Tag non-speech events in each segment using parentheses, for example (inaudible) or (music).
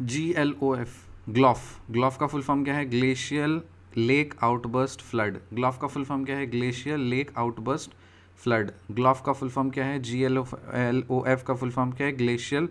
जी L O F GLOF GLOF का full form क्या है glacial lake outburst flood GLOF का फुल फॉर्म क्या है glacial lake outburst flood GLOF का फुल फॉर्म क्या है G L L O F का फुल फॉर्म क्या है glacial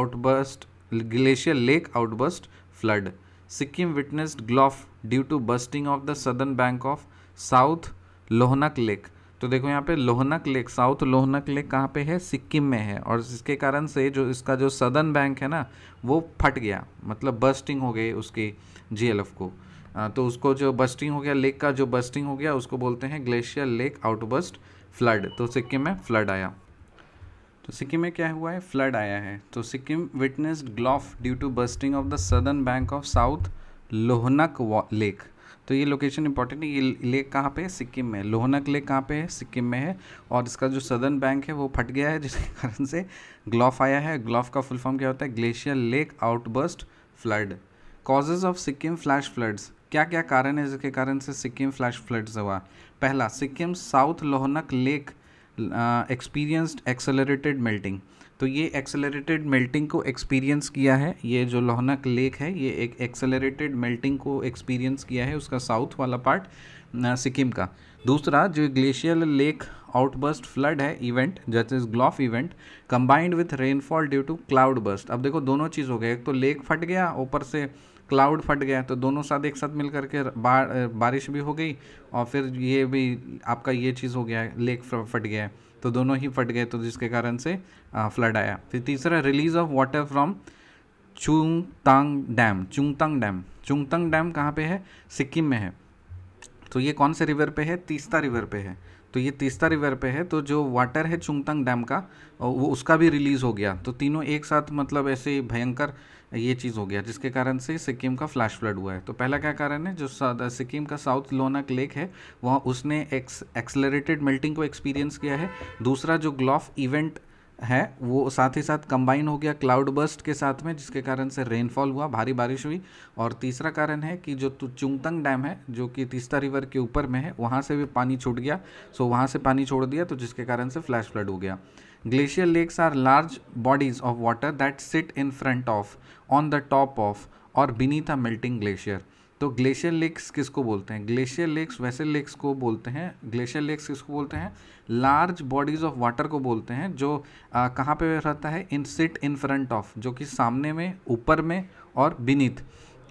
outburst glacial lake outburst flood Sikkim witnessed GLOF due to busting of the southern bank of south Lhonak lake तो देखो यहाँ पे Lhonak lake south Lhonak lake कहाँ पे है सिक्किम में है और जिसके कारण से जो इसका जो सदर्न बैंक है ना वो फट गया मतलब बस्टिंग हो गई उसकी जी को तो उसको जो बस्टिंग हो गया लेक का जो बस्टिंग हो गया उसको बोलते हैं ग्लेशियर लेक आउटबस्ट फ्लड तो सिक्किम में फ्लड आया तो सिक्किम में क्या हुआ है फ्लड आया है तो Sikkim witnessed GLOF due to busting of the southern bank of south Lhonak lake तो ये लोकेशन इंपॉर्टेंट है ये लेक कहाँ पे है सिक्किम में लोहनक लेक कहाँ पे है सिक्किम में है और इसका जो सदर्न बैंक है वो फट गया है जिसके (laughs) कारण से ग्लॉफ आया है ग्लॉफ का फुल फॉर्म क्या होता है glacier lake outburst flood causes of Sikkim flash floods क्या क्या कारण है जिसके कारण से सिक्किम फ्लैश फ्लड्स हुआ पहला Sikkim south Lhonak lake experienced accelerated melting तो ये एक्सेलरेटेड मेल्टिंग को एक्सपीरियंस किया है ये जो लोहनक लेक है ये एक एक्सेलरेटेड मेल्टिंग को एक्सपीरियंस किया है उसका साउथ वाला पार्ट सिक्किम का दूसरा जो ग्लेशियल लेक आउटबर्स्ट फ्लड है event that is GLOF event combined with rainfall due to cloud burst अब देखो दोनों चीज़ हो गए एक तो लेक फट गया ऊपर से क्लाउड फट गया तो दोनों साथ एक साथ मिल करके बा, बारिश भी हो गई और फिर ये भी आपका ये चीज़ हो गया लेक फट गया तो दोनों ही फट गए तो जिसके कारण से फ्लड आया फिर तीसरा release of water from Chungthang dam Chungthang dam Chungthang dam कहाँ पे है सिक्किम में है तो ये कौन से रिवर पे है तीस्ता रिवर पे है तो ये तीस्ता रिवर पे है तो जो वाटर है चुंगतंग डैम का वो उसका भी रिलीज़ हो गया तो तीनों एक साथ मतलब ऐसे भयंकर ये चीज़ हो गया जिसके कारण से सिक्किम का फ्लैश फ्लड हुआ है तो पहला क्या कारण है जो सिक्किम का साउथ लोनक लेक है वहाँ उसने एक्स एक्सलरेटेड मेल्टिंग को एक्सपीरियंस किया है दूसरा जो ग्लॉफ इवेंट है वो साथ ही साथ कंबाइन हो गया क्लाउड बस्ट के साथ में जिसके कारण से रेनफॉल हुआ भारी बारिश हुई और तीसरा कारण है कि जो चुंगतंग डैम है जो कि तीस्ता रिवर के ऊपर में है वहाँ से भी पानी छूट गया सो वहाँ से पानी छोड़ दिया तो जिसके कारण से फ्लैश फ्लड हो गया glacier lakes are large bodies of water that sit in front of on the top of और बीनीथ अ मेल्टिंग ग्लेशियर तो ग्लेशियर लेक्स किसको बोलते हैं ग्लेशियर लेक्स वैसे लेक्स को बोलते हैं ग्लेशियर लेक्स किसको बोलते हैं लार्ज बॉडीज ऑफ वाटर को बोलते हैं जो आ, कहाँ पे रहता है in sit in front of जो कि सामने में ऊपर में और beneath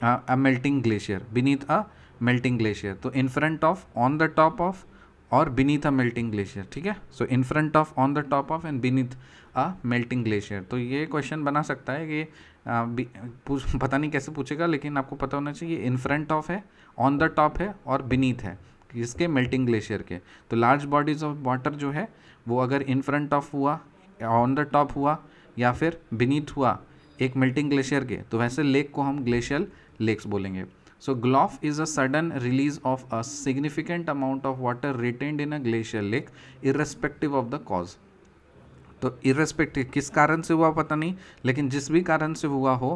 a melting glacier beneath a melting glacier तो in front of on the top of और बीनीथ अ मेल्टिंग ग्लेशियर ठीक है so in front of on the top of and beneath a melting glacier तो ये question बना सकता है कि (laughs) पता नहीं कैसे पूछेगा लेकिन आपको पता होना चाहिए इन फ्रंट ऑफ है ऑन द टॉप है और बीनीथ है इसके मेल्टिंग ग्लेशियर के तो लार्ज बॉडीज ऑफ वाटर जो है वो अगर इन फ्रंट ऑफ हुआ ऑन द टॉप हुआ या फिर बीनीथ हुआ एक मेल्टिंग ग्लेशियर के तो वैसे लेक को हम ग्लेशियल लेक्स बोलेंगे so GLOF is a sudden release of a significant amount of water retained in a glacier lake irrespective of the cause तो इरेस्पेक्टिव किस कारण से हुआ पता नहीं लेकिन जिस भी कारण से हुआ हो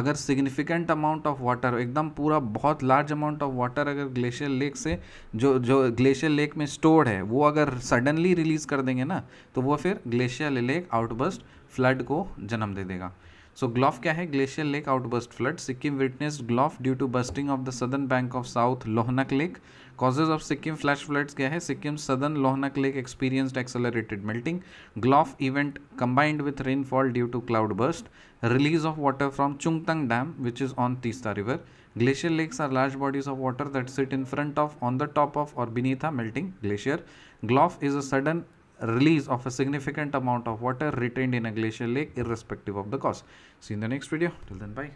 अगर सिग्निफिकेंट अमाउंट ऑफ वाटर एकदम पूरा बहुत लार्ज अमाउंट ऑफ वाटर अगर ग्लेशियर लेक से जो जो ग्लेशियर लेक में स्टोर्ड है वो अगर सडनली रिलीज़ कर देंगे ना तो वो फिर ग्लेशियर लेक आउटबस्ट फ्लड को जन्म दे देगा सो ग्लॉफ क्या है glacier lake outburst flood Sikkim witness GLOF due to busting of the southern bank of south Lhonak lake causes of Sikkim flash floods क्या है Sikkim southern Lhonak lake experienced accelerated melting GLOF event combined with rainfall due to cloud burst release of water from Chungthang dam which is on Teesta river glacier lakes are large bodies of water that sit in front of on the top of और beneath a melting glacier GLOF is a sudden release of a significant amount of water retained in a glacial lake irrespective of the cause. See you in the next video. Till then, bye.